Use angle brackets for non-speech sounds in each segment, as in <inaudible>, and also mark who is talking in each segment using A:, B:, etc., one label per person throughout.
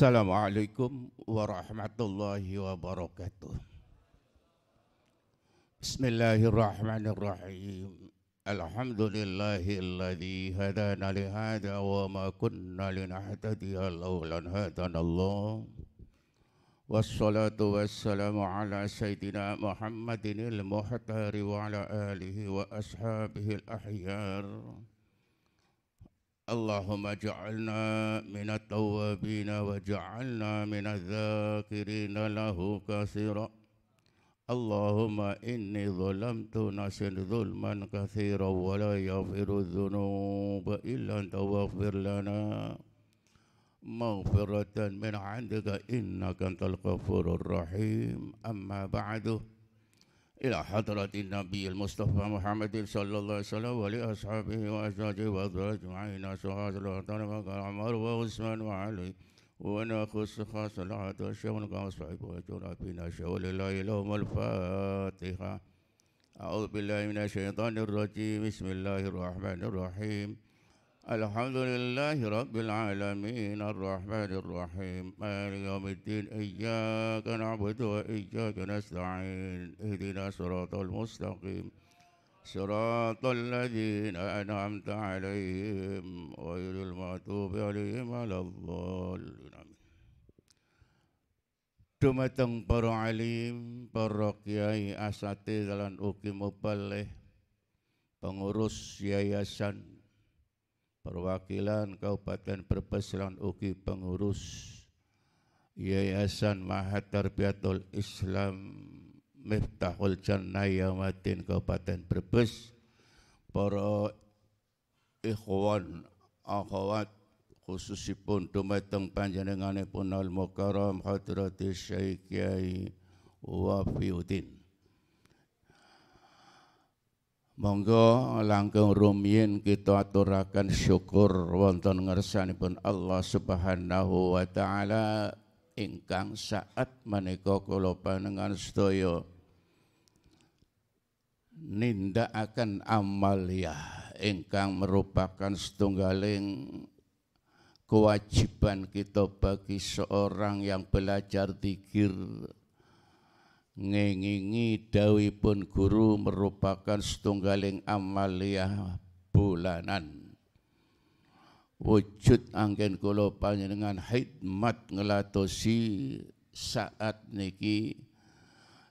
A: Assalamualaikum warahmatullahi wabarakatuh. Bismillahirrahmanirrahim. Alhamdulillahilladzi hadana li hadza wa ma kunna linahtadiya laula an hadana Allah. Wassalatu wassalamu ala sayyidina Muhammadin al-Muhtari wa ala alihi wa ashabihi al-ahyar. اللهم اجعلنا من التوابين واجعلنا من الذاكرين له كثيرا اللهم إني ظلمت ناس ظلما كثيرا ولا يغفر الذنوب إلا أنت واغفر لنا مغفرة من عندك إنك أنت الغفور الرحيم أما بعد إلى حضرة النبي المصطفى محمد صلى الله عليه وسلم ولأصحابه وأزواجه وأزواج معين سعاد وقال عمر وعثمان وعلي أخص خاص العهد والشغل وصحبه وجرى بنا شغل الله لهم الفاتحة أعوذ بالله من الشيطان الرجيم بسم الله الرحمن الرحيم الحمد لله رب العالمين الرحمن الرحيم مالك يوم الدين إياك نعبد وإياك نستعين اهدنا صراط المستقيم صراط الذين أنعمت عليهم غير المغضوب عليهم على الضالين آمين Dumateng para alim, para kiai asate dalan ugi mubalih pengurus yayasan perwakilan Kabupaten Brebes lan ugi pengurus Yayasan Mahat Tarbiyatul Islam Miftahul Jannah Yamatin Kabupaten Brebes para ikhwan akhwat khususipun dumateng panjenenganipun al mukarram hadrati Syekh Kiai Wafiuddin Monggo langkung rumiyin kita aturakan syukur wonten ngersanipun Allah Subhanahu wa taala ingkang saat menika kula panjenengan sedaya nindakaken amaliyah ingkang merupakan setunggaling kewajiban kita bagi seorang yang belajar dikir Dawi pun guru merupakan setunggaling amaliah bulanan wujud anggen kula panjenengan hikmat ngelatosi saat niki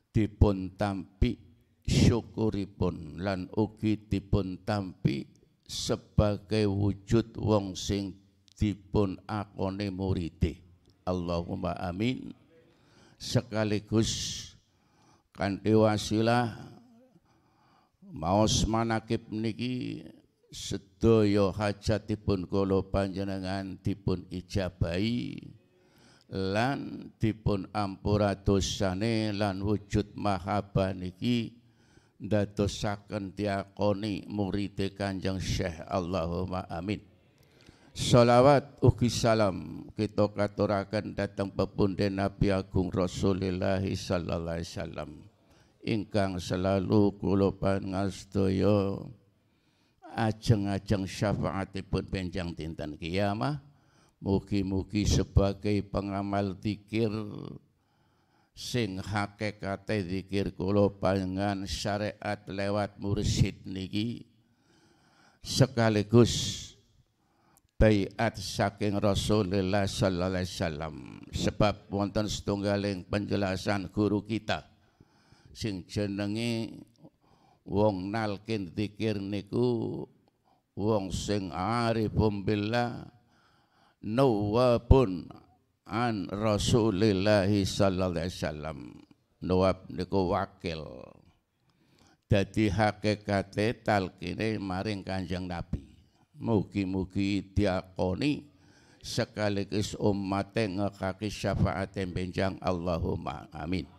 A: dipun tampi syukuripun lan ugi dipun tampi sebagai wujud wong sing dipun akone muride Allahumma amin sekaligus kanthi wasilah maos manakib niki sedaya hajatipun kula panjenengan dipun ijabahi lan dipun ampura dosane lan wujud mahaba niki ndadosaken diakoni murid Kanjeng Syekh Allahumma amin Salawat ugi salam kita katurakan datang pepunden Nabi Agung Rasulullah sallallahu alaihi wasallam ingkang selalu kulupan ngastoyo ajeng-ajeng syafaatipun penjang dinten kiamah mugi-mugi sebagai pengamal tikir, sing hakikate zikir kula panjenengan syariat lewat mursyid niki sekaligus bayat saking Rasulullah sallallahu alaihi wasallam sebab wonten setunggaling penjelasan guru kita sing jenenge wong nalkin dzikir niku wong sing arifum billah nawabun an Rasulillah sallallahu alaihi wasallam nawab niku wakil dadi hakikate talkine maring Kanjeng Nabi mugi-mugi diakoni sekaligus umat ngekaki syafaat benjang Allahumma amin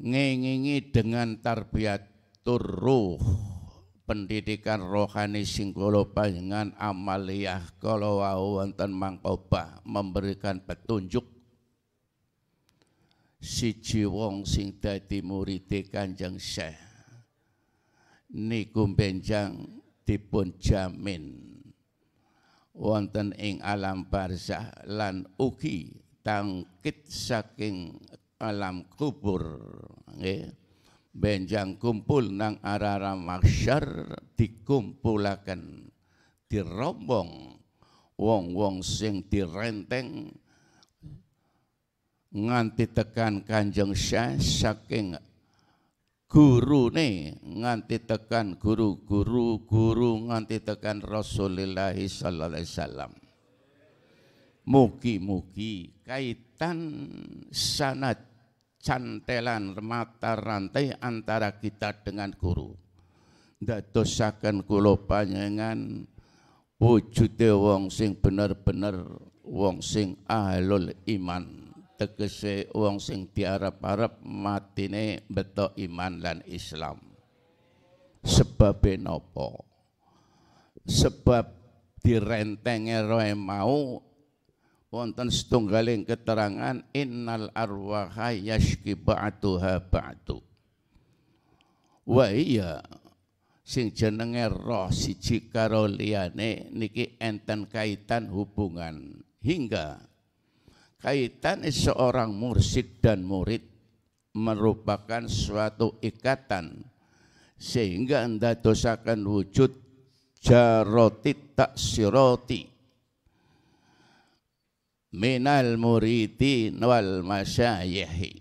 A: ngengingi dengan tarbiyatur ruh pendidikan rohani sing kula amaliyah kala wau wonten mangkoba memberikan petunjuk si wong sing dadi muride Kanjeng Syekh niku benjang dipun jamin wonten ing alam barzah lan ugi tangkit saking alam kubur nggih benjang kumpul nang arara mahsyar dikumpulaken dirombong wong-wong sing direnteng nganti tekan Kanjeng Syekh saking nih nganti tekan guru-guru guru nganti tekan Rasulullah sallallahu alaihi wasallam mugi-mugi kaitan sanad cantelan mata rantai antara kita dengan guru. Ndak dosakan kula panjenengan wujude wong sing bener-bener wong sing ahlul iman. Tegese wong sing tiara arep matine beto iman lan Islam. Sebab napa? Sebab direntenge roe mau wonten setunggaling keterangan innal arwaha yashki ba'duha ba'du wa iya sing jenenge roh siji karo liyane niki enten kaitan hubungan hingga kaitan seorang mursid dan murid merupakan suatu ikatan sehingga anda dosakan wujud jaroti tak siroti minal muridin wal masyayihi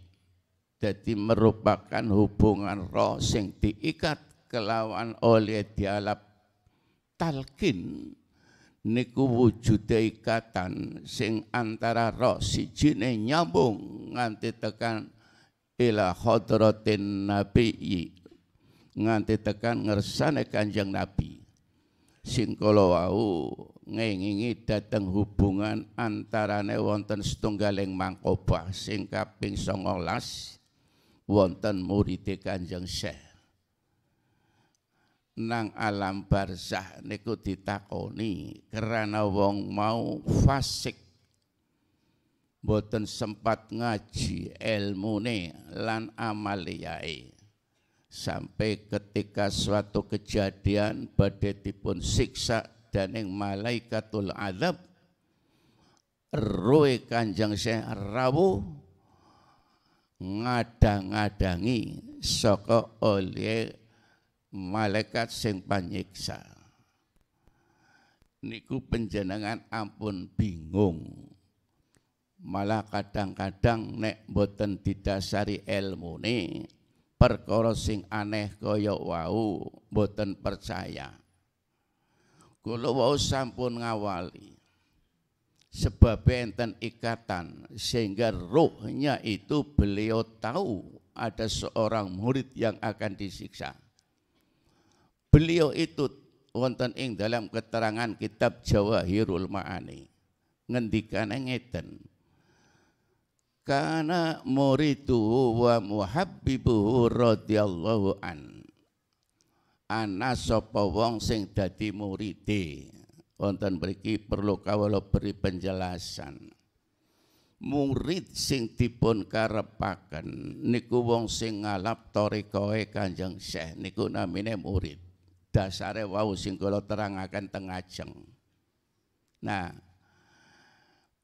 A: jadi merupakan hubungan roh sing diikat kelawan oleh dialab talkin niku wujud ikatan sing antara roh si nyambung nganti tekan ila khadratin nabi nganti tekan ngersane kanjeng nabi sing kala wau ngengingi dateng hubungan antarane wonten setunggaling mangkobah sing kaping songolas wonten murid Kanjeng Syekh nang alam barzah niku ditakoni karena wong mau fasik boten sempat ngaji ilmune lan amaliyai sampai ketika suatu kejadian badai dipun siksa dening malaikatul azab roe Kanjeng Syekh Rawu ngadang-adangi saka oleh malaikat sing panyiksa niku penjenengan ampun bingung malah kadang-kadang nek boten didasari nih perkara sing aneh kaya wau boten percaya Kulo wau sampun ngawali. Sebab enten ikatan sehingga rohnya itu beliau tahu ada seorang murid yang akan disiksa. Beliau itu wonten ing dalam keterangan kitab Jawahirul Ma'ani ngendikane ngeten. Karena muridu wa muhabbibuhu radhiyallahu an ana sapa wong sing dadi muride wonten mriki perlu kawula beri penjelasan murid sing dipun karepaken niku wong sing ngalap torikoe Kanjeng Syekh niku namine murid dasare wau sing kula terangaken teng ajeng nah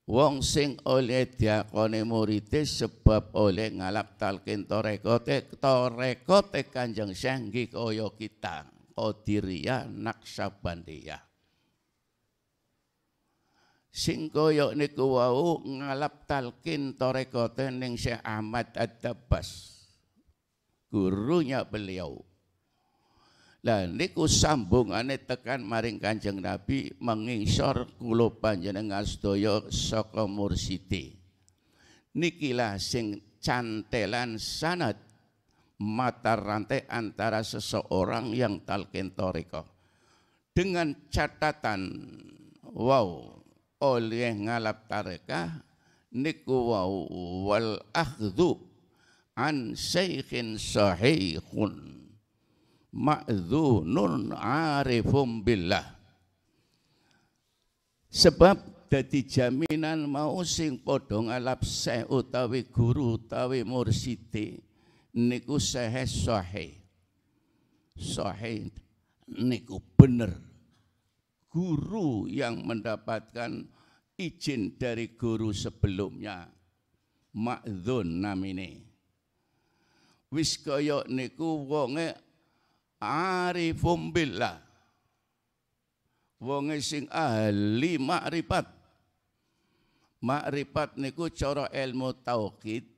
A: Wong sing oleh diakoni murite sebab oleh ngalap talkin torekote torekote kanjeng syenggi koyo kita kodiriyah naksabandiyah. Sing koyo niku wau ngalap talkin torekote neng Syekh Ahmad Adabas Gurunya beliau. Lah niku sambungane tekan maring Kanjeng Nabi mengisor kula panjenengan sedaya saka mursite. Nikilah sing cantelan sanad mata rantai antara seseorang yang talqin toriko dengan catatan wow oleh ngalap tarekah niku wow wal akhdhu an syekhin sahihun ma'dzunun arifum billah sebab dadi jaminan mau sing padha ngalap seh utawi guru utawi mursiti niku sehe sohe, sohe niku bener guru yang mendapatkan izin dari guru sebelumnya makdzun namine wis kaya niku wonge arifum billah wong sing ahli makrifat makrifat niku cara ilmu tauhid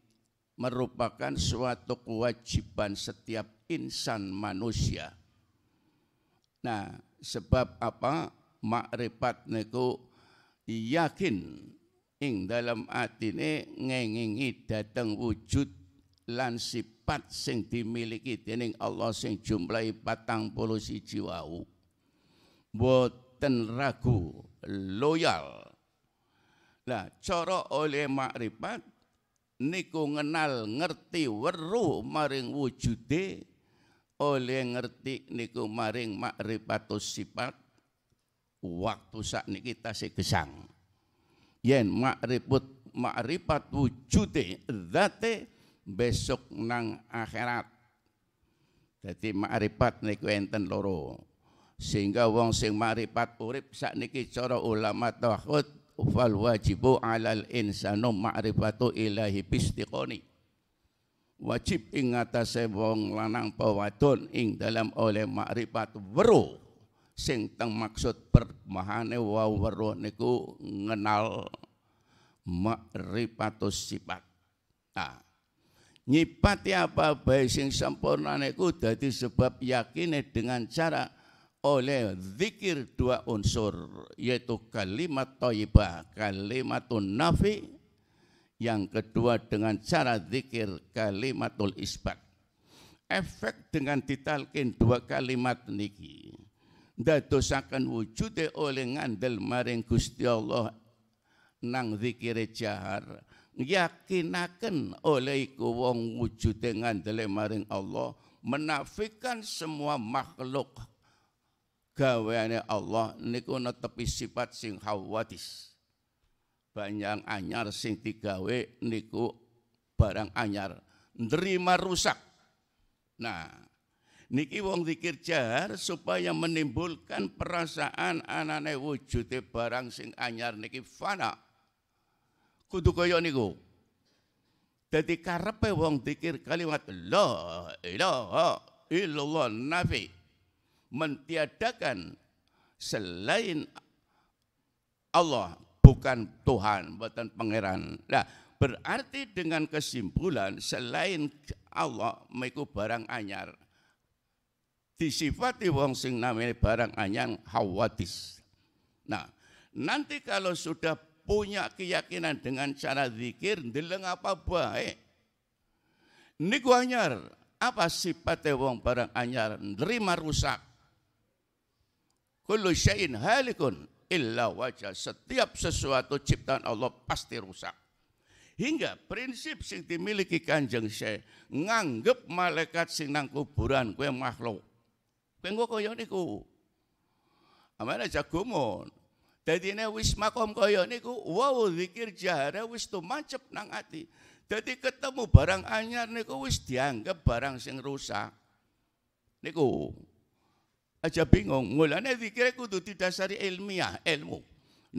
A: merupakan suatu kewajiban setiap insan manusia nah sebab apa makrifat niku yakin ing dalam atine ngengingi dateng wujud lan sifat sifat sing dimiliki dening Allah sing jumlahi patang puluh siji wau boten ragu loyal lah cara oleh makrifat niku ngenal ngerti weruh maring wujude oleh ngerti niku maring makrifatus sifat waktu saat tasih gesang yen makrifat makrifat wujude zate besok nang akhirat. jadi makrifat niku enten loro. Sehingga wong sing makrifat urip sakniki cara ulama tauhid fal wajibu alal insanu ma'rifatu ilahi bistiqoni. Wajib ing atase wong lanang pawadon ing dalam oleh makrifat weruh sing teng maksud permahane wa niku ngenal ma'rifatus sifat. Ah nyipati apa bae sing sempurna ku dadi sebab yakine dengan cara oleh zikir dua unsur yaitu kalimat thayyibah kalimatun nafi yang kedua dengan cara zikir kalimatul isbat efek dengan ditalkin dua kalimat niki ndadosaken wujude oleh ngandel maring Gusti Allah nang zikire jahar yakinaken oleh iku wong dengan ngandele maring Allah menafikan semua makhluk gaweane Allah niku netepi sifat sing hawadis banyak anyar sing digawe niku barang anyar nerima rusak nah niki wong dikir jahar supaya menimbulkan perasaan anane wujude barang sing anyar niki fana kudu kaya niku. Dadi karepe wong dikir kalimat la ilaha illallah nafi mentiadakan selain Allah bukan Tuhan, bukan pangeran. Nah, berarti dengan kesimpulan selain Allah meku barang anyar. Disifati wong sing namanya barang anyar hawadis. Nah, nanti kalau sudah punya keyakinan dengan cara zikir ndeleng apa baik niku anyar apa sifatnya wong barang anyar nerima rusak kullu syai'in halikun illa wajah setiap sesuatu ciptaan Allah pasti rusak hingga prinsip sing dimiliki kanjeng saya nganggep malaikat sing nang kuburan kue makhluk kue ngoko kaya niku amane jagomun jadi ini wis makom kaya niku wow zikir jahara wis tumancep nang ati. Jadi ketemu barang anyar niku wis dianggap barang sing rusak. Niku aja bingung. Mulane zikire tidak didasari ilmiah, ilmu.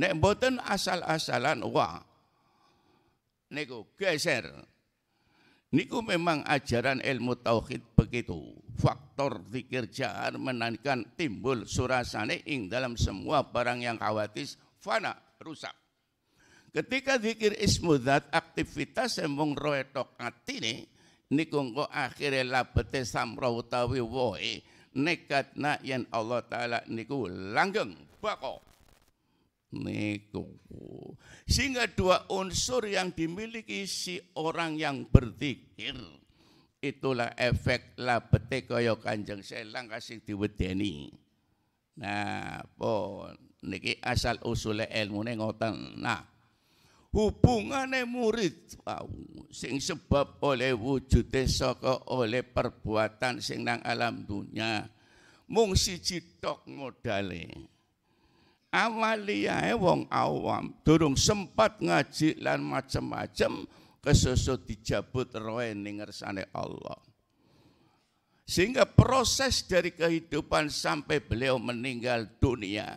A: Nek mboten asal-asalan wah. Niku geser. Niku memang ajaran ilmu tauhid begitu faktor zikir jahar menaikkan timbul surasane ing dalam semua barang yang khawatir, fana rusak. Ketika zikir ismudat aktivitas sembung roetok ini, niku engko akhirnya labete samra utawi nekat na yang Allah taala niku langgeng bako niku sehingga dua unsur yang dimiliki si orang yang berzikir itulah efek labete kaya Kanjeng Selang kasih diwedeni. Nah, pun niki asal usule ilmune ngoten. Nah, hubungane murid wow, sing sebab oleh wujude saka oleh perbuatan sing nang alam dunia mung siji tok modale. Awaliyae wong awam durung sempat ngaji lan macem-macem kesusu dijabut roe ning sana Allah. Sehingga proses dari kehidupan sampai beliau meninggal dunia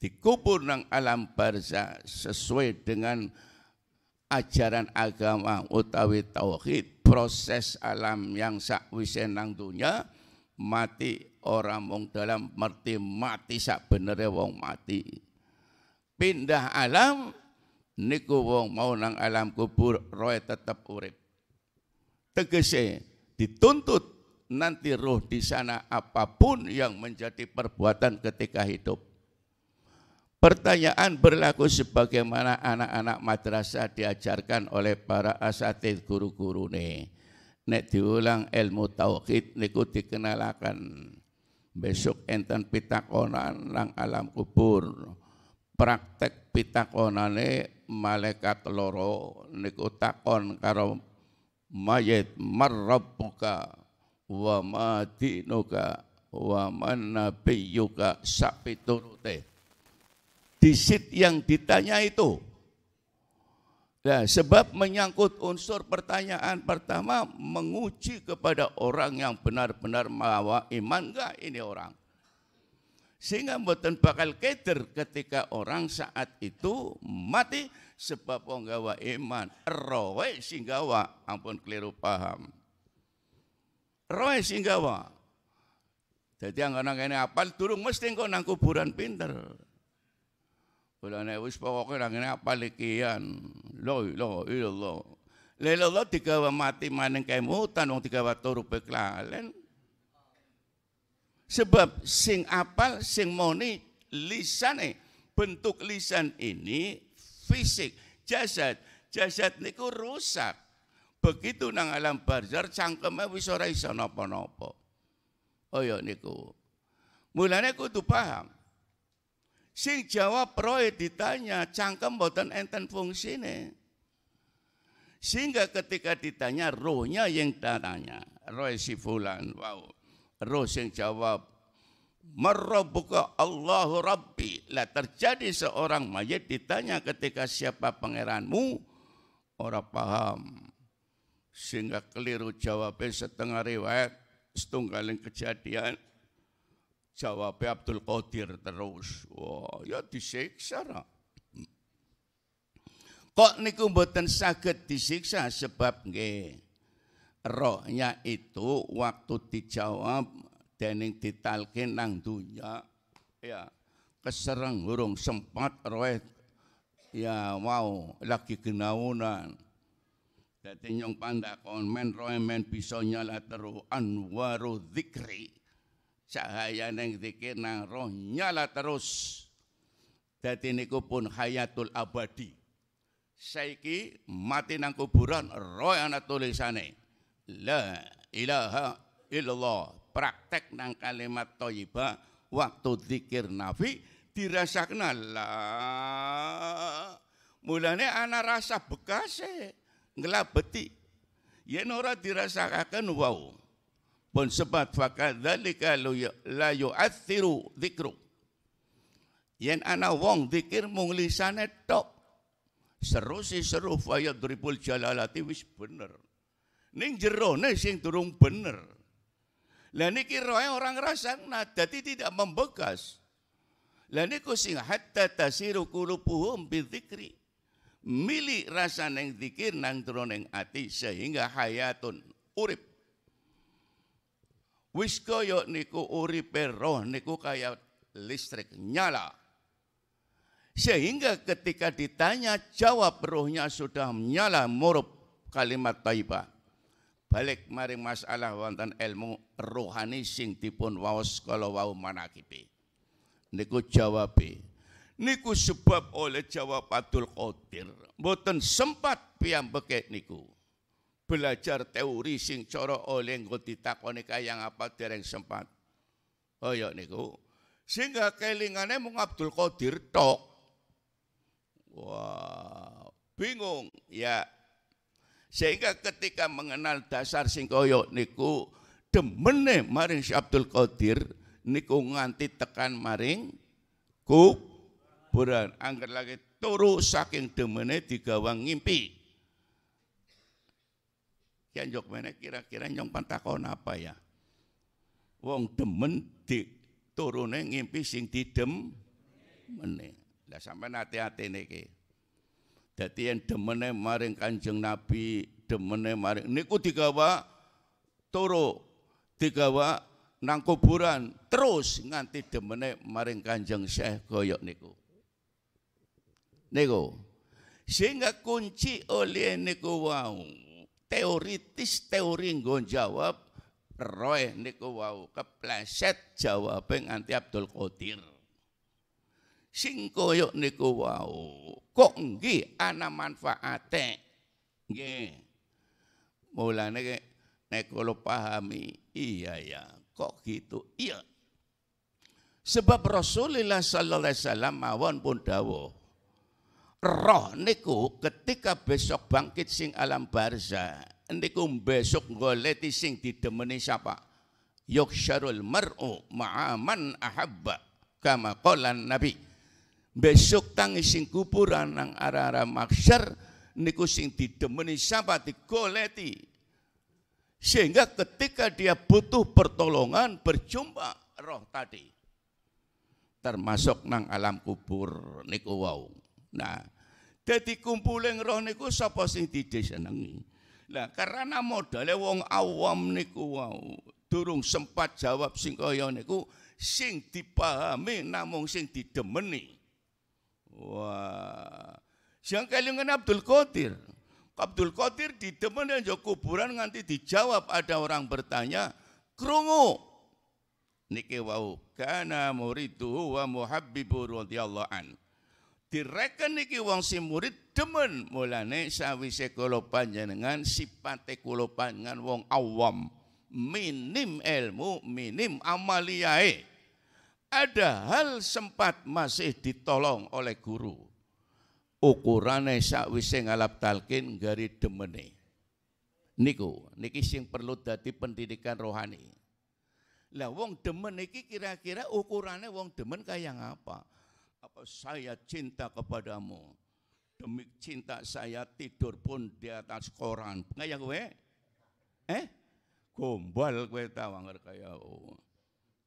A: dikubur nang alam barza sesuai dengan ajaran agama utawi tauhid proses alam yang sakwisen nang dunia mati orang mung dalam merti mati sak benere wong mati pindah alam niku wong mau nang alam kubur roe tetap urip. Tegese dituntut nanti roh di sana apapun yang menjadi perbuatan ketika hidup. Pertanyaan berlaku sebagaimana anak-anak madrasah diajarkan oleh para asatid guru-guru ini. Nek diulang ilmu tauhid niku dikenalakan. Besok enten pitakonan nang alam kubur. Praktek pitakonane malaikat loro niku takon karo mayit marabbuka wa madinuka wa man nabiyuka sapiturute disit yang ditanya itu Nah, sebab menyangkut unsur pertanyaan pertama menguji kepada orang yang benar-benar mawa iman enggak ini orang. Sehingga mboten bakal keder ketika orang saat itu mati sebab penggawa iman. roe singgawa gawa, ampun keliru paham. roe singgawa gawa. Jadi yang kena kene apal durung mesti engko nang kuburan pinter. Kula nek wis pokoke nang kene apal ikian. La iya, ilaha illallah. lelo ilaha digawa mati maning kemutan wong digawa turu beklalen. Sebab sing apal, sing moni lisane. Bentuk lisan ini fisik, jasad. Jasad niku rusak. Begitu nang alam barzar cangkeme wis Nopo Nopo Oh napa Kaya niku. Mulane kudu paham. Sing jawab roe ditanya cangkem boten enten fungsine. Sehingga ketika ditanya rohnya yang Ditanya roh si fulan, wow. Terus yang jawab, merobohkan Allahu Rabbi. Lah terjadi seorang mayat ditanya ketika siapa pangeranmu, orang paham. Sehingga keliru jawabnya setengah riwayat, setunggalin kejadian, jawabnya Abdul Qadir terus. Wah, ya disiksa lah. Kok niku mboten saged disiksa sebab nggih rohnya itu waktu dijawab dening ditalkin nang dunya ya kesereng hurung sempat roh ya wow lagi genaunan dadi nyong panda men roh men bisa nyala teru anwaru zikri cahaya neng dzikir nang roh nyala terus niku pun hayatul abadi saiki mati nang kuburan roh anak tulisane la ilaha illallah praktek nang kalimat toyiba waktu zikir nafi dirasakna lah mulane ana rasa bekase ngelabeti yen ora dirasakan wow. pun sebat fakadzalika ya-, la yu'athiru dzikru yen ana wong zikir mung lisane tok seru si seru fayadribul jalalati wis bener Ning jerone sing durung bener. Lah niki roe orang rasakna dadi tidak membekas. Lah niku sing hatta tasiru qulubuhum bi dzikri. Mili rasa neng dikir nang neng ati sehingga hayatun urip. Wis yuk niku uripe roh niku kaya listrik nyala. Sehingga ketika ditanya jawab rohnya sudah menyala murup kalimat taibah balik maring masalah wonten ilmu rohani sing dipun waos kala wau manakibe niku jawabe niku sebab oleh jawab Abdul qadir mboten sempat bekek niku belajar teori sing cara oleh nggo ditakoni kayang apa dereng sempat oh ya niku sehingga kelingane mung Abdul Qadir tok wah wow. bingung ya sehingga ketika mengenal dasar singko kaya niku demene maring Syekh Abdul Qadir niku nganti tekan maring kuburan. Angger lagi turu saking demene digawa ngimpi. Kian jok mene kira-kira nyong pantakon apa ya? Wong demen di turune ngimpi sing didem meneh. Lah sampai hati-hati niki. Dadi yang demene maring Kanjeng Nabi, demene maring niku digawa turu, digawa nang kuburan terus nganti demene maring Kanjeng Syekh koyok niku. Niku. Sehingga kunci oleh niku wau. Teoritis teori nggo jawab roe niku wau kepleset jawabe nganti Abdul Qadir sing yuk niku wau kok nggih ana manfaate nggih mulane nek nek kula pahami iya ya kok gitu iya sebab Rasulullah sallallahu alaihi wasallam mawon pun dawuh roh niku ketika besok bangkit sing alam barza niku besok goleti sing didemeni siapa yuksharul mar'u ma'aman ahabba kama kolan nabi besok tangi sing kuburan nang arah-arah maksyar niku sing didemeni sapa digoleti sehingga ketika dia butuh pertolongan berjumpa roh tadi termasuk nang alam kubur niku wau nah jadi kumpuling roh niku sapa sing didesenengi lah karena modalnya wong awam niku wau durung sempat jawab sing kaya niku sing dipahami namung sing didemeni Wah. Siang kali dengan Abdul Qadir. Abdul Qadir di depan yang kuburan nanti dijawab ada orang bertanya, krungu. Niki wau karena muridu wa muhabbibu radiyallahu an. Direken niki wong si murid demen mulane sawise kula panjenengan sipate kula panjenengan wong awam minim ilmu minim amaliyae ada hal sempat masih ditolong oleh guru. Ukurane sakwise ngalap talkin gari demene. Niku, niki sing perlu dadi pendidikan rohani. Lah wong demen iki kira-kira ukurannya wong demen kaya apa? Apa saya cinta kepadamu? Demi cinta saya tidur pun di atas koran. Kayak gue? Eh? Gombal gue tawang kaya oh.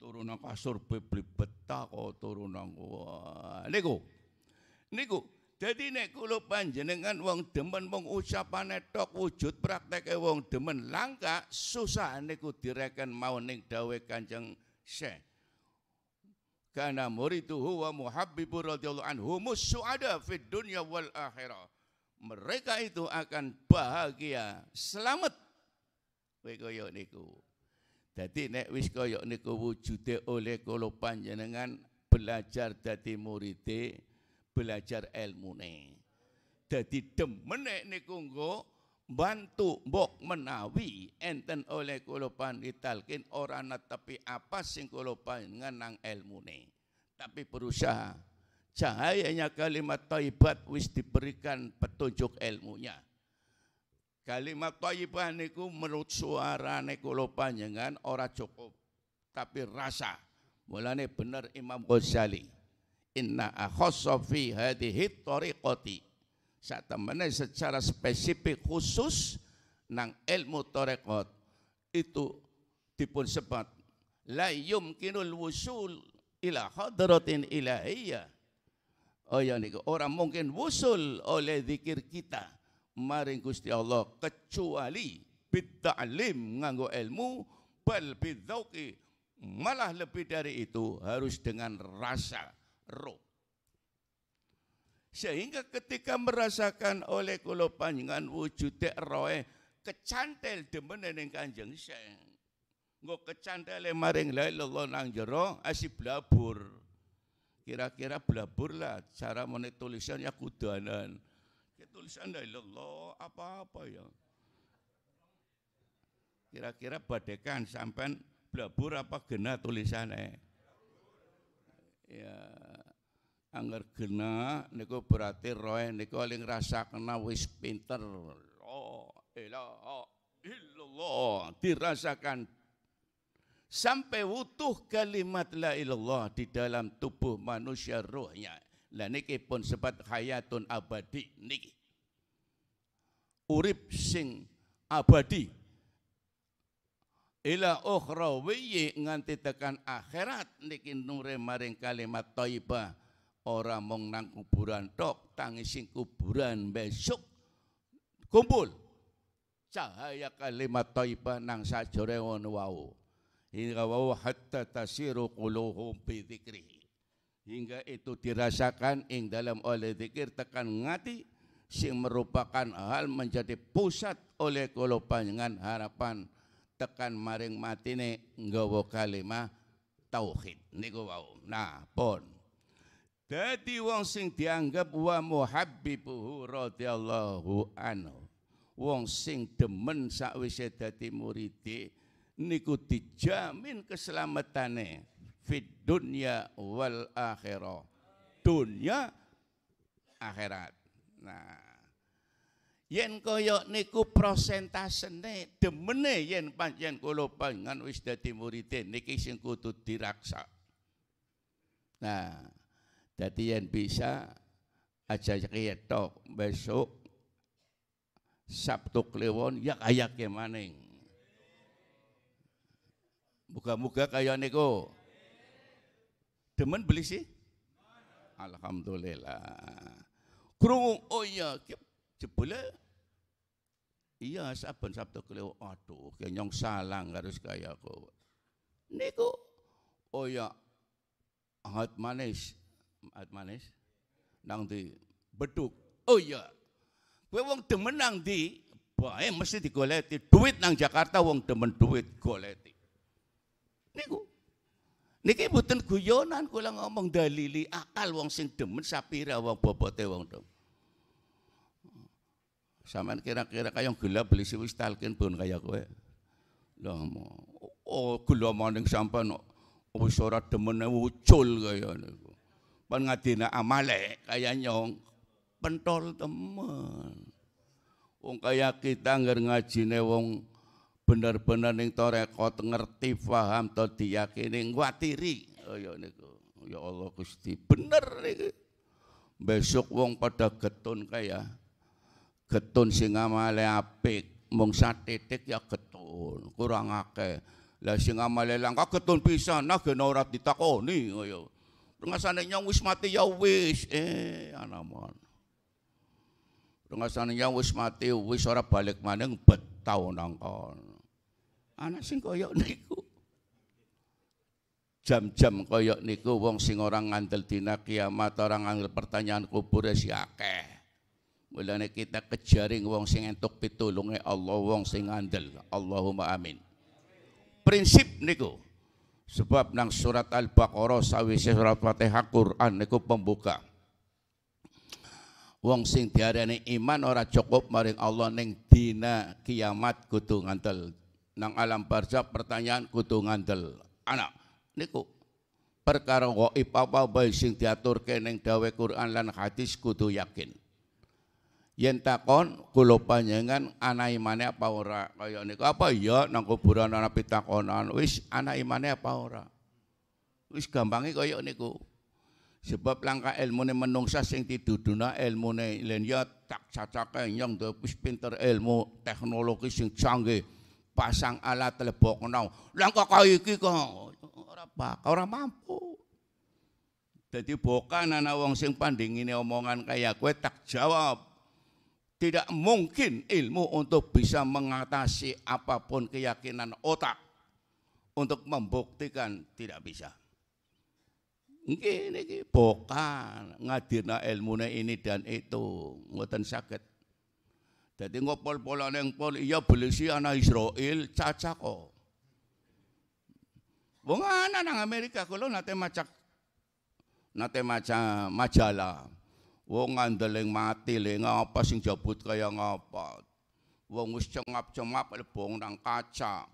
A: Turun nang kasur beta kok turun nang niku niku jadi nek lupa panjenengan wong demen wong ucapan tok wujud praktek wong demen langka susah niku direken mau ning dawe Kanjeng Syekh murid murid wa muhabbibu radhiyallahu anhu ada fid dunya wal akhirah mereka itu akan bahagia selamat kowe niku Dadi nek wis kaya niku wujude oleh kula panjenengan belajar dadi muride, belajar ilmune. Dadi demen nek niku nggo bantu mbok menawi enten oleh kula panditalkin ora netepi apa sing kula panjenengan nang ilmune. Tapi berusaha cahayanya kalimat taibat wis diberikan petunjuk ilmunya. Kalimat thayyibah niku menurut suara kula panjenengan ora cukup tapi rasa. Mulane bener Imam Ghazali. Inna akhassa fi hadhihi tariqati. Satemene secara spesifik khusus nang ilmu tarekat itu dipun sebat la yumkinul wusul ila hadratin ilahiyah. Oh ya niku orang mungkin wusul oleh zikir kita maring Gusti Allah kecuali bitta'lim nganggo ilmu bal bidzauqi malah lebih dari itu harus dengan rasa roh sehingga ketika merasakan oleh kula panjenengan wujud roe kecantel demen ning Kanjeng Sing nggo kecantele maring la ilallah nang jero asih blabur kira-kira blabur lah cara menulis ya kudanan tulisan la ilallah iya, apa-apa ya. Kira-kira badekan sampean blabur apa gena tulisannya? Ya anggar gena niku berarti roh niku aling rasa kena wis pinter. Allah illallah dirasakan sampai wutuh kalimat la ilallah di dalam tubuh manusia rohnya. Lah niki pun sebat hayatun abadi niki urip sing abadi ila ukhrawiyyi nganti tekan akhirat niki nure maring kalimat thayyibah ora mung nang kuburan tok sing kuburan besok kumpul cahaya kalimat thayyibah nang sajore ngono wau hingga wau hatta tasiru quluhum bi dzikri hingga itu dirasakan ing dalam oleh zikir tekan ngati sing merupakan hal menjadi pusat oleh kula panjangan harapan tekan maring mati matine nggawa kalimah tauhid niku wau nah pon dadi wong sing dianggap wa muhabbibuhu radhiyallahu anhu wong sing demen sakwise dadi muride niku dijamin keselamatane fid dunya wal akhirah dunya akhirat Nah, yen koyo niku prosentasene demene yen panjen kula pangan wis dadi murid niki sing kudu diraksa. Nah, dadi yen bisa aja ketok besok Sabtu Kliwon ya kayak maning. Muga-muga kaya niku. Demen beli sih? Alhamdulillah. Krungu, oh iya, jebule. Iya, saben sabtu keliru, aduh, kenyong salang harus kaya aku. Niku, oh iya, hat manis, hat manis, nang di beduk, oh iya. Kowe wong demen nang di, bae mesti digoleti. Duit nang Jakarta wong demen duit goleti. Niku, Niki mboten guyonan kula ngomong dalili akal wong sing demen sapira wong bobote wong to. Saman kira-kira kaya gelap beli si wis pun kaya kowe. Lah oh gula maning sampean wis ora demene wucul kaya niku. Pan ngadina amale kaya nyong pentol temen. Wong kaya kita ngger ngajine wong bener-bener ning toreko ngerti paham to diyakini ngwatiri oh ya niku ya Allah Gusti bener niku besok wong pada getun kaya getun sing amale apik mung satitik ya getun kurang akeh lah sing amale langka getun pisan nah gene ora ditakoni oh, ya Rengasane nyong wis mati ya wis eh ana mon Rengasane nyong wis mati wis ora balik maning betau nang kon Anak sing koyok niku. Jam-jam koyok niku wong sing orang ngandel dina kiamat, orang ngandel pertanyaan kubur si akeh. Mulane kita kejaring wong sing entuk pitulunge Allah wong sing ngandel. Allahumma amin. Prinsip niku. Sebab nang surat Al-Baqarah sawise surat Fatihah Quran niku pembuka. Wong sing diarani iman ora cukup maring Allah ning dina kiamat kudu ngantel nang alam barzakh pertanyaan kudu ngandel anak niku perkara gaib apa bae sing diatur kening dawe Quran lan hadis kudu yakin yen takon kula panjenengan ana imane apa ora kaya niku apa iya nang kuburan ana pitakonan wis ana imane apa ora wis gampange kaya niku sebab langkah ini menungsa sing ilmu ini lain ya tak cacaknya yang wis pinter ilmu teknologi sing canggih pasang alat lebok nau. Langkah kau iki kok ora bak, ora mampu. jadi bukan anak wong sing ini omongan kaya kue eh, tak jawab. Tidak mungkin ilmu untuk bisa mengatasi apapun keyakinan otak. Untuk membuktikan tidak bisa. Ini niki bokan ngadirna ilmunya ini dan itu. Mboten sakit. Jadi engko pol neng pol iya belisi ana Israel caca kok. Wong ana nang Amerika kula nate macak nate maca majalah. Wong ngandeling mati le ngapa sing jabut kaya ngapa. Wong wis cengap-cengap lebong nang kaca.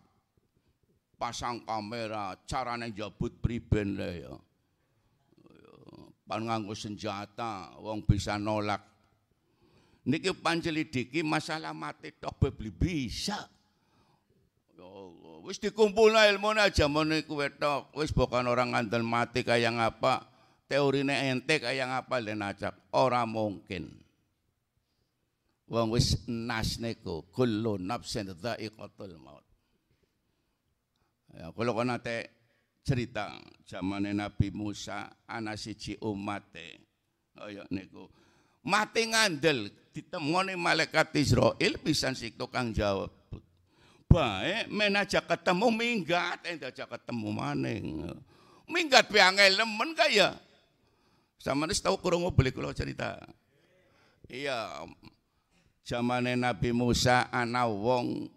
A: Pasang kamera, carane jabut priben le ya. Pan nganggo senjata, wong bisa nolak niki panjelidiki masalah mati toh bebli bisa ya Allah wis dikumpulna ilmune jaman niku wetok wis bukan orang ngandel mati kaya ngapa teorine ente kaya ngapa len acak ora mungkin wong wis nas niku kullu nafsin dhaiqatul maut ya kula kono te cerita zamane Nabi Musa ana siji umat e kaya niku mati ngandel ditemoni malaikat Israel bisa sik tukang jawab baik men aja ketemu minggat eh aja ketemu maning minggat piangel nemen kaya sama nih tahu kurang beli kalau cerita iya sama Nabi Musa ana wong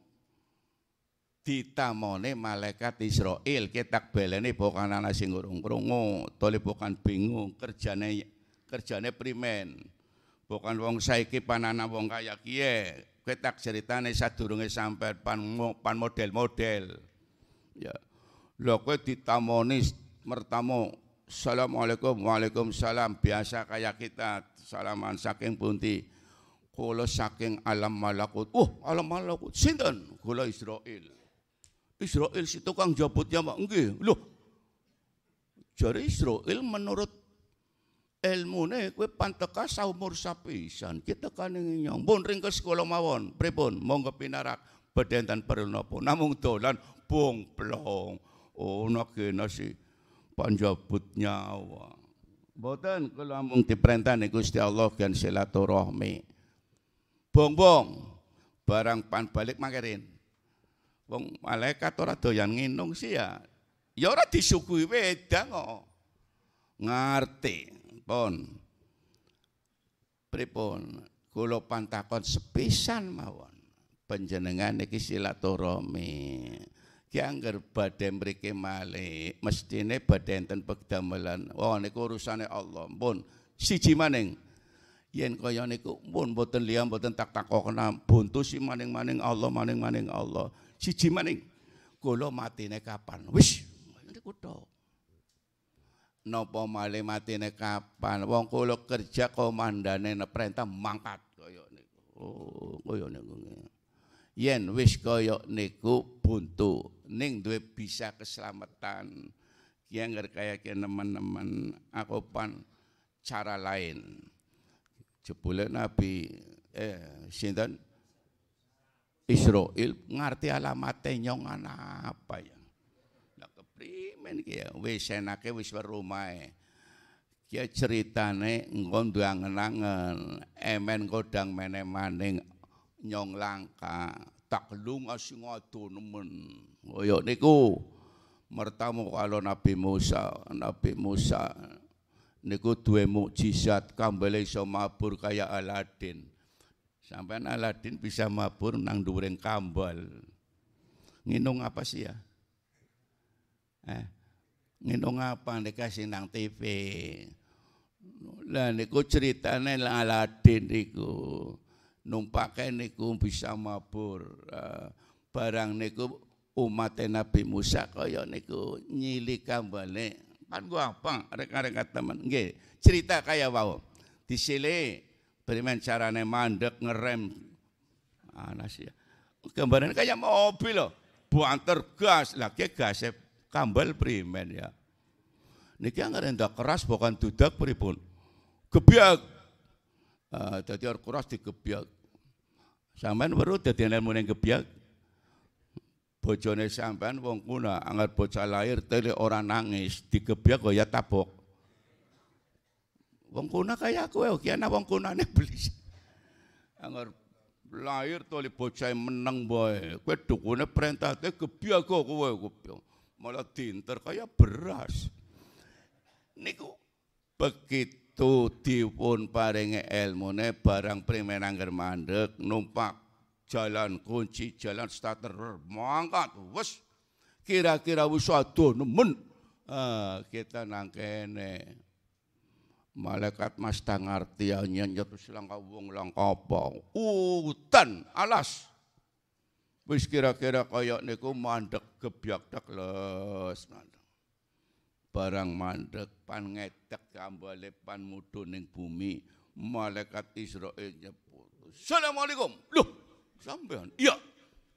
A: ditamone malaikat Israel ketak beleni bukan ana singurung urung toli tole bukan bingung kerjane kerjane primen bukan wong saiki panana wong kaya kiye ketak ceritane sadurunge sampe pan pan model-model ya lho kowe ditamoni mertamu Assalamualaikum Waalaikumsalam biasa kaya kita salaman saking pundi kula saking alam malakut uh alam malakut sinten kula Israel Israel si tukang jabutnya mak nggih lho jadi Israel menurut Elmune kowe pantekas saumur sapisan. Kita kan nyong. Pun ringkes kula mawon. Pripun? Monggo pinarak bedenten perlu napa. Namung dolan bong plong. oh kene si panjabut nyawa. Mboten kula mung diperintahne Gusti Allah kan silaturahmi. Bong-bong barang pan balik mangkerin. Wong malaikat ora doyan nginung sih ya. Ya ora disukui wedang kok. Ngerti. pripun? Pripun? Kula pantakon sepisan mawon. Panjenengan iki silaturahmi. Ki angger badhe mriki malih, mestine badhe enten pegdamelan. Oh niku urusane Allah. Pun siji maning yen kaya niku pun mboten liya mboten tak takokna buntu si maning-maning Allah maning-maning Allah. Siji maning kula matine kapan? Wis niku tok. nopo male matine kapan wong kula kerja komandane perintah mangkat kaya niku oh kaya niku yen wis kaya niku buntu ning duwe bisa keselamatan ki anggar kaya teman-teman aku cara lain jebule nabi eh sinten Israel ngerti alamatnya nyong apa ya men Kia? Ya, wis enake wis weruh Kia ceritane critane engko emen godang mene maning nyong langka, taklung asing ado nemen. Oyo niku mertamu kalau Nabi Musa, Nabi Musa niku duwe mukjizat kambale iso mabur kaya Aladin. Sampeyan Aladin bisa mabur nang dureng kambal. Nginung apa sih ya? Eh, ngitung apa dikasih nang TV. Lah niku ceritane Aladin niku. Numpake niku bisa mabur. Uh, barang niku umat Nabi Musa kaya niku nyilik balik. Kan gua apa Rek-rek teman. Nggih, cerita kaya wau. Disile bermain carane mandek ngerem. Anas ah, ya. Gambaran kaya mobil loh. Buanter gas, lagi gas kambal primen ya. Niki anggar endak keras bukan dudak pripun. Gebyak. Uh, ah, dadi or keras digebyak. Sampean weruh dadi ilmu ning gebyak. Bojone sampean wong kuna anggar bocah lahir tele ora nangis, digebyak kaya tabok. Wong kuna kaya aku ya, eh, kiana wong nih beli, Anggar lahir tole bocah meneng boy. Kowe dukune prentate gebyak kok kowe gebyak malah dinter kayak beras. Niku begitu dipun paringi ne barang primer angger mandek numpak jalan kunci jalan starter mangkat wes kira-kira wis tuh nemen ah, kita nangkene malaikat mas tangarti nyenyet wis langka wong langka apa utan alas wis kira-kira kaya niku mandek gebyak tekles barang mandek pan ngedek kambale pan mudhun ning bumi malaikat Israil nyebut Assalamualaikum Loh, sampean iya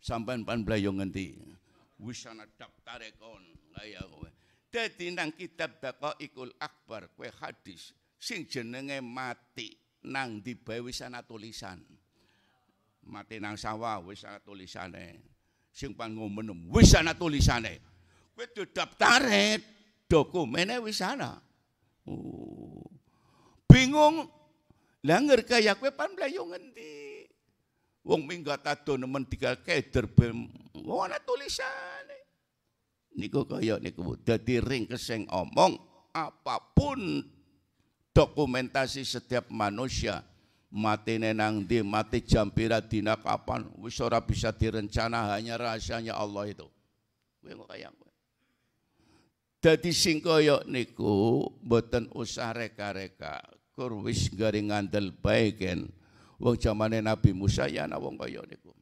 A: sampean pan blayung ngenti. wis ana daftar e kon kaya kowe dadi nang kitab baqa ikul akbar kowe hadis sing jenenge mati nang dibae wis ana tulisan mati nang sawah wis ana tulisane. Sing pangu ngomen wis ana tulisane. Kowe do daftar dokumene wis ana. Oh. Bingung lah ngerkaya kowe pan mlayu ngendi? Wong minggat ado nemen tiga keder ben ana tulisane. Niku kaya niku dadi keseng omong apapun dokumentasi setiap manusia mati nenang di, mati jam pira dina kapan, wis ora bisa direncana hanya rahasianya Allah itu. Kowe kok kaya kowe. Dadi sing kaya niku mboten usah reka-reka, kur wis garing ngandel bae Wong zamane Nabi Musa ya ana wong kaya niku.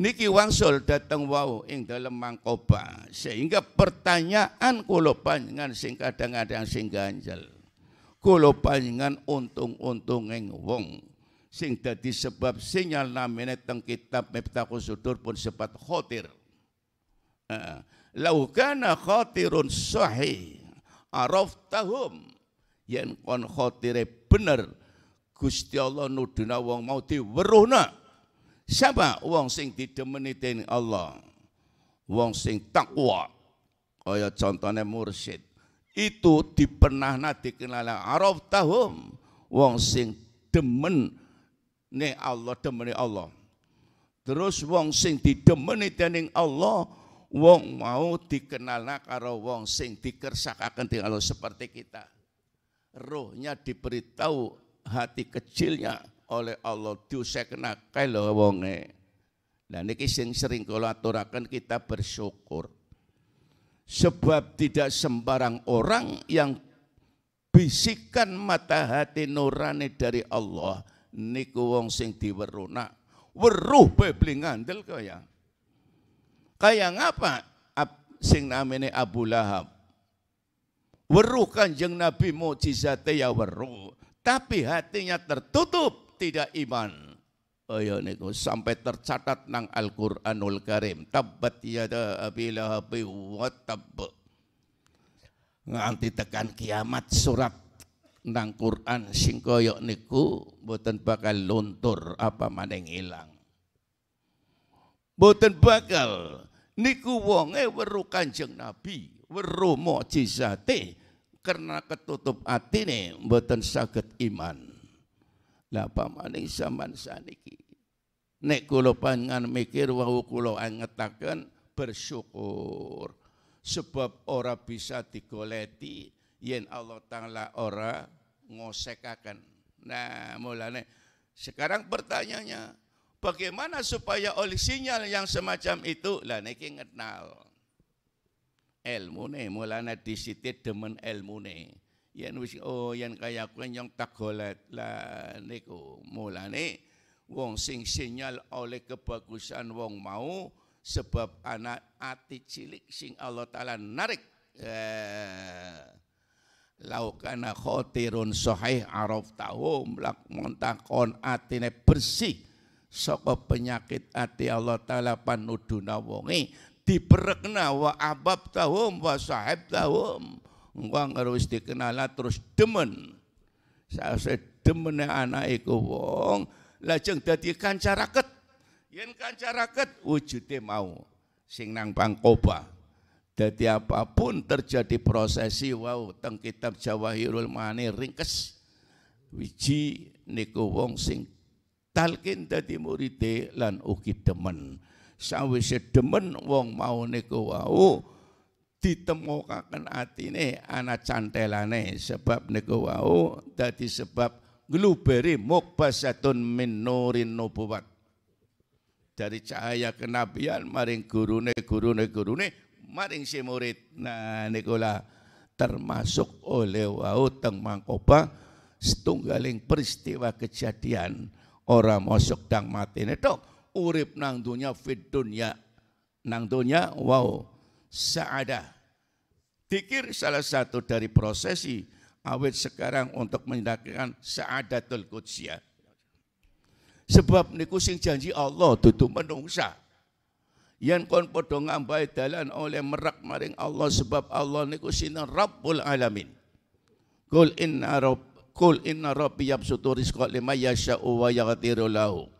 A: Niki wangsul dateng wau ing dalam mangkoba sehingga pertanyaan kula panjenengan sing kadang-kadang sing ganjel kula panjenengan untung untung ing wong sing dadi sebab sinyal namine teng kitab Miftahul Sudur pun sepat khotir. Uh, Lau kana khotirun sahih araftahum yen kon khotire bener Gusti Allah nuduna wong mau diweruhna. Siapa wong sing didemeni Allah? Wong sing takwa. Kaya contohnya mursyid itu dipenahna dikenala araf tahum wong sing demen ne Allah demeni Allah terus wong sing didemeni dening Allah wong mau dikenala karo wong sing dikersakaken dening Allah seperti kita rohnya diberitahu hati kecilnya oleh Allah diusekna kae lho wonge Dan niki sing sering kula aturaken kita bersyukur. Sebab tidak sembarang orang yang bisikan mata hati nurani dari Allah niku wong sing diweruna. Weruh bebli ngandel kaya. Kaya ngapa Ab, sing namine Abu Lahab. Weruh jeng Nabi mukjizate ya weruh, tapi hatinya tertutup tidak iman. Ayo niku sampai tercatat nang Al-Qur'anul Karim. Tabbat yada abi lahab wa tabb. Nganti tekan kiamat surat nang Quran sing kaya niku mboten bakal luntur apa maning ilang. Mboten bakal niku wonge weruh Kanjeng Nabi, weruh mukjizate karena ketutup atine mboten saged iman lah pamane zaman saniki nek kula pangan mikir wau kula angetaken bersyukur sebab ora bisa digoleti yen Allah taala ora ngosekaken nah mulane sekarang pertanyaannya bagaimana supaya oleh sinyal yang semacam itu lah niki ngenal nih mulane disitit demen nih yen wis oh yen kaya kan yang nyong golet lah niku mulane wong sing sinyal oleh kebagusan wong mau sebab anak ati cilik sing Allah taala narik eh, laukana khotirun sahih araf tahum lak montakon atine bersih saka penyakit ati Allah taala panuduna wonge diperekna wa abab tahum wa sahib tahum Engkau harus wis dikenal terus demen. Saya demennya anak iku wong lajeng dadi kanca raket. Yen kanca raket wujude mau sing nang Pangkoba. Dadi apapun terjadi prosesi wow teng kitab Jawahirul Mani ringkes wiji niku wong sing talkin dadi muride lan ugi demen. Sawise demen wong mau niku wau wow, hati atine anak cantelane sebab niku wau dadi sebab gluberi mukbasatun min nurin nubuwat dari cahaya kenabian maring gurune gurune gurune maring si murid nah niku lah termasuk oleh wau teng mangkoba setunggaling peristiwa kejadian orang masuk dang matine tok urip nang dunya fit dunya nang dunya wow sa'adah. Dikir salah satu dari prosesi awet sekarang untuk seada sa'adatul qudsiyah. Sebab niku sing janji Allah duduk menungsa. Yang kon podo ngambai dalan oleh merak maring Allah sebab Allah niku sinar Rabbul Alamin. Kul inna rabb kul inna rabbi yabsutu rizqa lima yasha'u wa lahu.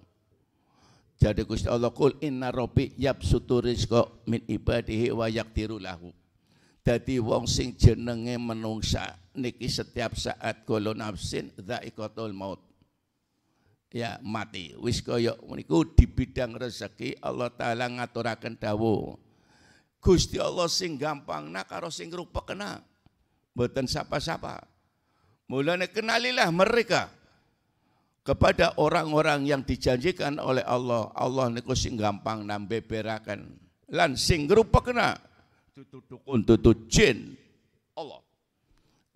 A: Jadi Gusti Allah kul inna rabbi yabsutu rizqa min ibadihi wa yaqdiru lahu. Dadi wong sing jenenge menungsa niki setiap saat kula nafsin zaikatul maut. Ya mati. Wis kaya niku di bidang rezeki Allah taala ngaturaken dawuh. Gusti Allah sing gampang nak karo sing rupa kena. Mboten sapa-sapa. Mulane kenalilah mereka kepada orang-orang yang dijanjikan oleh Allah. Allah niku sing gampang nambe berakan. Lan sing kena untuk tutu jin Allah.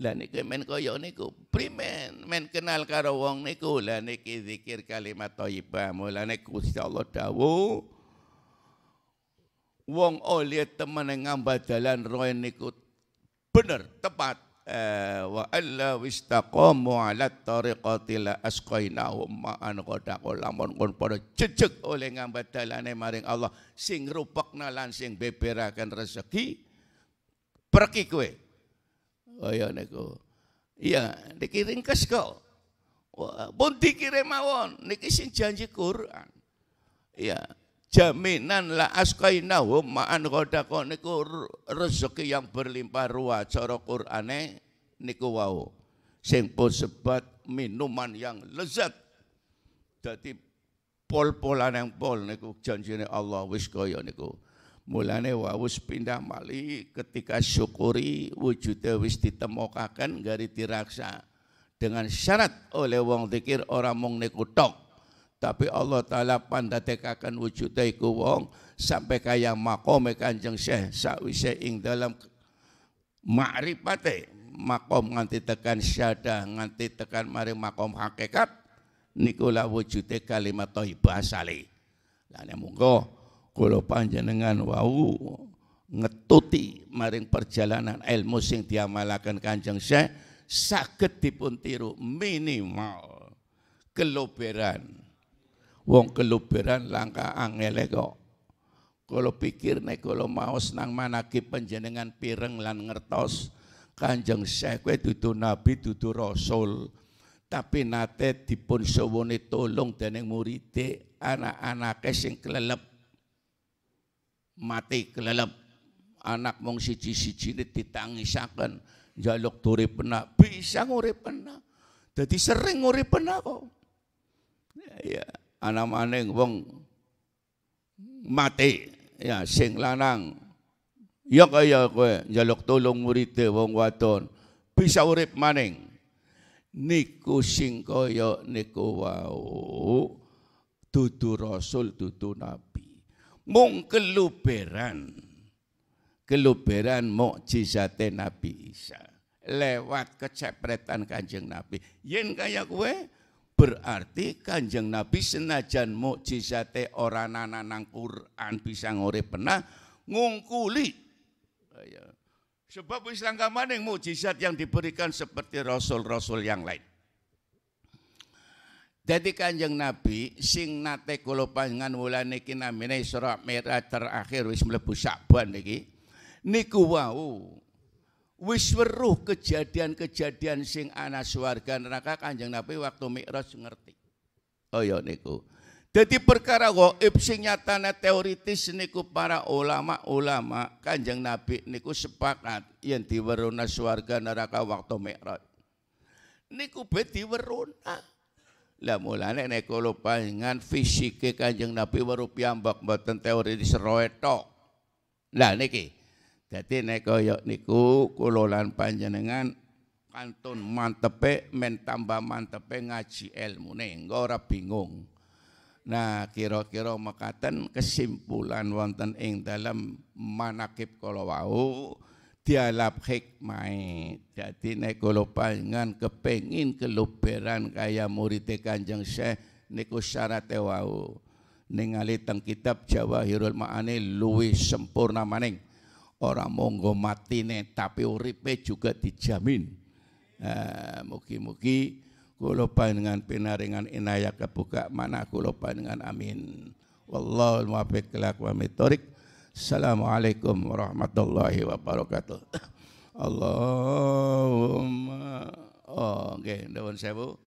A: Lah niki men kaya niku primen men kenal karo wong niku lah niki zikir kalimat thayyibah mulane Gusti Allah dawuh wong oleh temen yang ngambah dalan roen niku bener tepat Eh, wa alla wistaqamu ala tariqati la asqainahum ma'an qadaqa lamun kon padha jejeg oleh ngambat dalane maring Allah sing rupekna lan sing beberaken rezeki perki kowe kaya oh, niku iya niki ringkes kok pun dikire mawon niki sing janji Quran iya jaminan la askainahum ma'an ghadaqo niku rezeki yang berlimpah ruah cara Qur'ane niku wau sing sebat minuman yang lezat dadi pol-polan yang pol niku janjine Allah wis kaya niku mulane wau pindah mali ketika syukuri wujudnya wis ditemokaken gari diraksa dengan syarat oleh wong zikir orang mung niku tok tapi Allah taala pandatekaken wujud iku wong sampai kaya makome Kanjeng Syekh sakwise ing dalam makrifate makom nganti tekan syadah nganti tekan mari makom hakikat nikula wujudai kalimat salih asale yang monggo kula panjenengan wau ngetuti maring perjalanan ilmu sing diamalaken Kanjeng Syekh saket tipun tiru minimal keloberan Wong keluberan langka angele kok. Kalau pikir nek kalau maos nang manaki penjenengan pireng lan ngertos Kanjeng Syekh kue dudu nabi dudu rasul. Tapi nate dipun sewone tolong dening muride anak-anake sing kelelep mati kelelep anak mung siji-sijine ditangisaken njaluk turi penak bisa ngurip penak dadi sering ngurip penak kok ya, ya anam aneng wong mati ya sing lanang ya kaya kowe njaluk tulung muride wong wadon bisa urip maning niku sing kaya niku wau dudu rasul dudu nabi mung keluberan keluberan mukjizate nabi Isa lewat kecepretan kanjeng nabi yen kaya kowe Berarti kanjeng Nabi senajan mukjizate ora nana nang Quran bisa ngorep pernah ngungkuli. Oh, iya. Sebab wis yang mukjizat yang diberikan seperti rasul-rasul yang lain. Jadi kanjeng Nabi sing nate kula panjenengan wulan iki namine Isra Mi'raj terakhir wis mlebu Sya'ban niki niku wau wis weruh kejadian-kejadian sing ana swarga neraka Kanjeng Nabi waktu Mi'raj ngerti. Oh ya niku. Jadi perkara gaib sing nyatane teoritis niku para ulama-ulama Kanjeng Nabi niku sepakat yang diweruna swarga neraka waktu Mi'raj. Niku be diweruna. Lah mulane nek kula panjenengan fisike Kanjeng Nabi weruh piyambak mboten teoritis roetok. Lah niki jadi neko kaya niku kula lan panjenengan kantun mantepe men tambah mantepe ngaji ilmune engko ora bingung. Nah, kira-kira makatan kesimpulan wonten ing dalam manakib kalau wau dialap hikmah. Jadi nek kula panjenengan kepengin keluberan kaya murid Kanjeng Syekh niku syarate wau. Ningali teng kitab Jawahirul Ma'ani luwih sempurna maning. Orang monggo mati matine tapi uripe juga dijamin. Eh, mugi-mugi kula panjenengan pinaringan inaya kebuka mana kula panjenengan amin. Wallahul muwaffiq ila mitorik, Assalamualaikum warahmatullahi wabarakatuh. <coughs> Allahumma oh nggih okay. sewu.